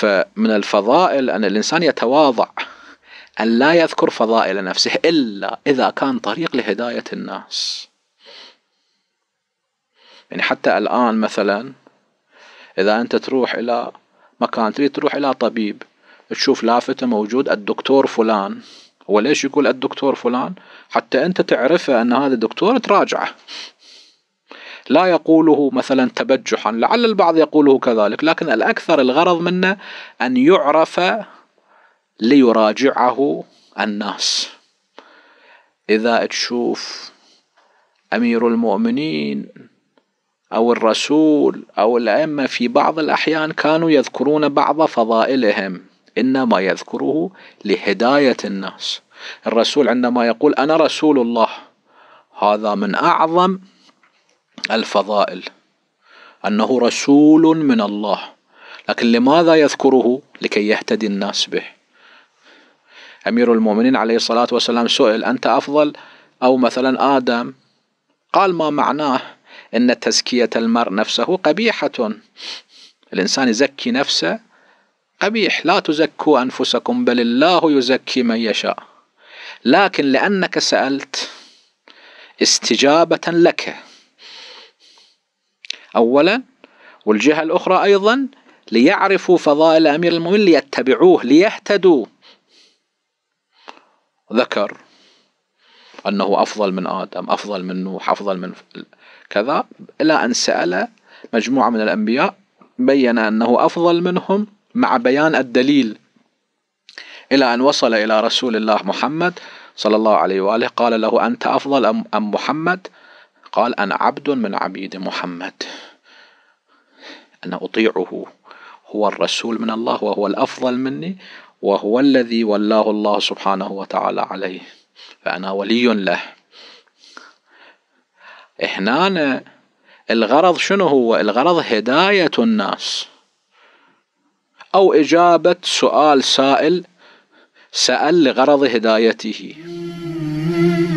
فمن الفضائل أن الإنسان يتواضع أن لا يذكر فضائل نفسه إلا إذا كان طريق لهداية الناس يعني حتى الآن مثلا إذا أنت تروح إلى مكان تريد تروح إلى طبيب تشوف لافتة موجود الدكتور فلان هو ليش يقول الدكتور فلان حتى أنت تعرفه أن هذا الدكتور تراجعه لا يقوله مثلا تبجحا لعل البعض يقوله كذلك لكن الأكثر الغرض منه أن يعرف ليراجعه الناس إذا تشوف أمير المؤمنين أو الرسول أو الأئمة في بعض الأحيان كانوا يذكرون بعض فضائلهم إنما يذكره لهداية الناس الرسول عندما يقول أنا رسول الله هذا من أعظم الفضائل أنه رسول من الله لكن لماذا يذكره لكي يهتدي الناس به أمير المؤمنين عليه الصلاة والسلام سئل أنت أفضل أو مثلا آدم قال ما معناه أن تزكية المرء نفسه قبيحة الإنسان يزكي نفسه قبيح لا تزكوا أنفسكم بل الله يزكي من يشاء لكن لأنك سألت استجابة لك أولا والجهة الأخرى أيضا ليعرفوا فضائل أمير المؤمنين ليتبعوه ليهتدوا ذكر أنه أفضل من آدم أفضل من نوح أفضل من كذا إلى أن سأل مجموعة من الأنبياء بين أنه أفضل منهم مع بيان الدليل إلى أن وصل إلى رسول الله محمد صلى الله عليه وآله قال له أنت أفضل أم, أم محمد قال أنا عبد من عبيد محمد أنا أطيعه هو الرسول من الله وهو الأفضل مني وهو الذي ولاه الله سبحانه وتعالى عليه فأنا ولي له إحنا الغرض شنو هو الغرض هداية الناس أو إجابة سؤال سائل سأل لغرض هدايته